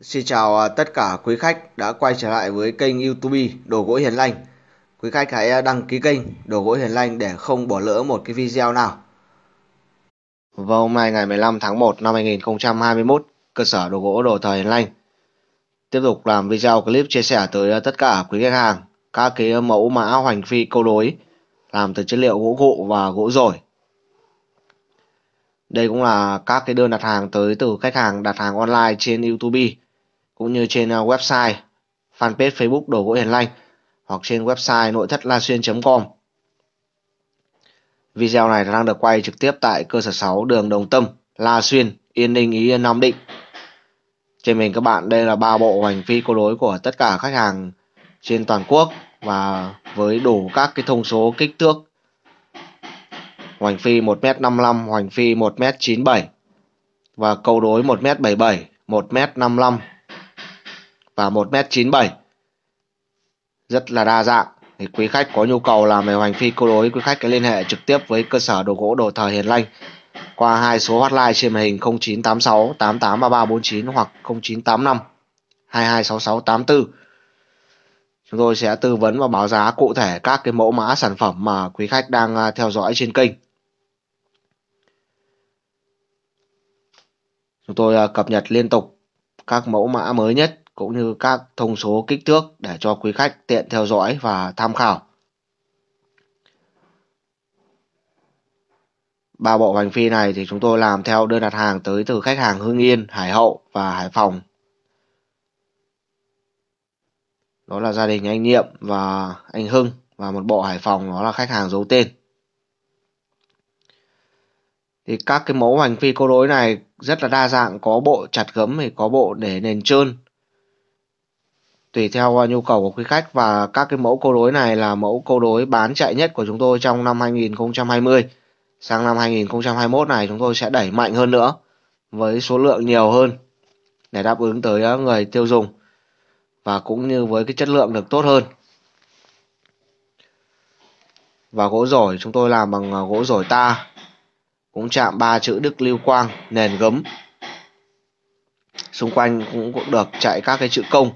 Xin chào à, tất cả quý khách đã quay trở lại với kênh YouTube Đồ gỗ Hiền Lành. Quý khách hãy à, đăng ký kênh Đồ gỗ Hiền Lành để không bỏ lỡ một cái video nào. Vào hôm nay ngày 15 tháng 1 năm 2021, cơ sở đồ gỗ Đồ Thời Hiền Lành tiếp tục làm video clip chia sẻ tới à, tất cả quý khách hàng các cái mẫu mã hoành phi câu đối làm từ chất liệu gỗ gụ và gỗ rồi. Đây cũng là các cái đơn đặt hàng tới từ khách hàng đặt hàng online trên YouTube cũng như trên uh, website fanpage Facebook Đồ Gỗ Hiền Lành hoặc trên website nội thất la xuyên.com. Video này đang được quay trực tiếp tại cơ sở 6 đường Đồng Tâm, La Xuyên, Yên Ninh, Ý Yên, Nam Định. Trên mình các bạn đây là ba bộ hoành phi câu đối của tất cả khách hàng trên toàn quốc và với đủ các cái thông số kích thước hoành phi 1m55, hoành phi 1m97 và câu đối 1m77, 1m55, và 1m97. Rất là đa dạng. Thì quý khách có nhu cầu làm về hoành phi câu đối, quý khách có liên hệ trực tiếp với cơ sở đồ gỗ đồ thờ Hiền Lanh qua hai số hotline trên màn hình 0986 883349 hoặc 0985 226684. Chúng tôi sẽ tư vấn và báo giá cụ thể các cái mẫu mã sản phẩm mà quý khách đang à, theo dõi trên kênh. Chúng tôi à, cập nhật liên tục các mẫu mã mới nhất cũng như các thông số kích thước để cho quý khách tiện theo dõi và tham khảo. Ba bộ hoành phi này thì chúng tôi làm theo đơn đặt hàng tới từ khách hàng Hưng Yên, Hải Hậu và Hải Phòng. Đó là gia đình anh Niệm và anh Hưng và một bộ Hải Phòng đó là khách hàng giấu tên. Thì các cái mẫu hoành phi câu đối này rất là đa dạng, có bộ chặt gấm thì có bộ để nền trơn, tùy theo à, nhu cầu của quý khách và các cái mẫu câu đối này là mẫu câu đối bán chạy nhất của chúng tôi trong năm 2020. Sang năm 2021 này chúng tôi sẽ đẩy mạnh hơn nữa với số lượng nhiều hơn để đáp ứng tới à, người tiêu dùng và cũng như với cái chất lượng được tốt hơn. Và gỗ rổi chúng tôi làm bằng à, gỗ rổi ta cũng chạm ba chữ Đức Lưu Quang nền gấm xung quanh cũng được chạy các cái chữ công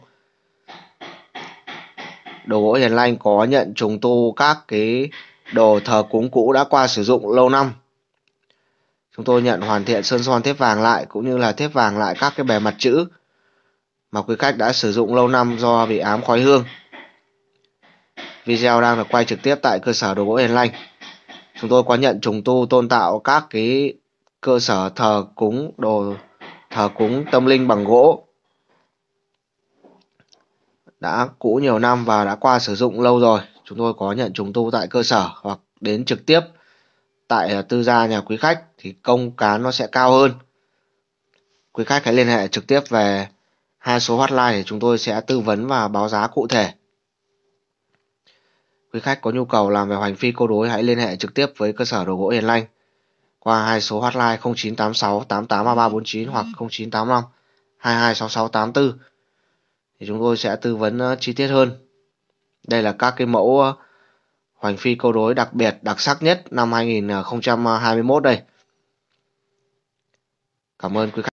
đồ gỗ Hiền Lành có nhận trùng tu các cái đồ thờ cúng cũ đã qua sử dụng lâu năm. Chúng tôi nhận hoàn thiện sơn son thép vàng lại cũng như là thép vàng lại các cái bề mặt chữ mà quý khách đã sử dụng lâu năm do bị ám khói hương. Video đang được quay trực tiếp tại cơ sở đồ gỗ Hiền Lành. Chúng tôi có nhận trùng tu tôn tạo các cái cơ sở thờ cúng đồ thờ cúng tâm linh bằng gỗ đã cũ nhiều năm và đã qua sử dụng lâu rồi chúng tôi có nhận trùng tu tại cơ sở hoặc đến trực tiếp tại à, tư gia nhà quý khách thì công cán nó sẽ cao hơn quý khách hãy liên hệ trực tiếp về hai số hotline để chúng tôi sẽ tư vấn và báo giá cụ thể quý khách có nhu cầu làm về hoành phi câu đối hãy liên hệ trực tiếp với cơ sở đồ gỗ hiền lanh qua hai số hotline 0986 883349 hoặc 0985 226684 thì chúng tôi sẽ tư vấn ờ, chi tiết hơn. Đây là các cái mẫu ờ, hoành phi câu đối đặc biệt đặc sắc nhất năm 2021 ờ, đây. Cảm ơn quý khách.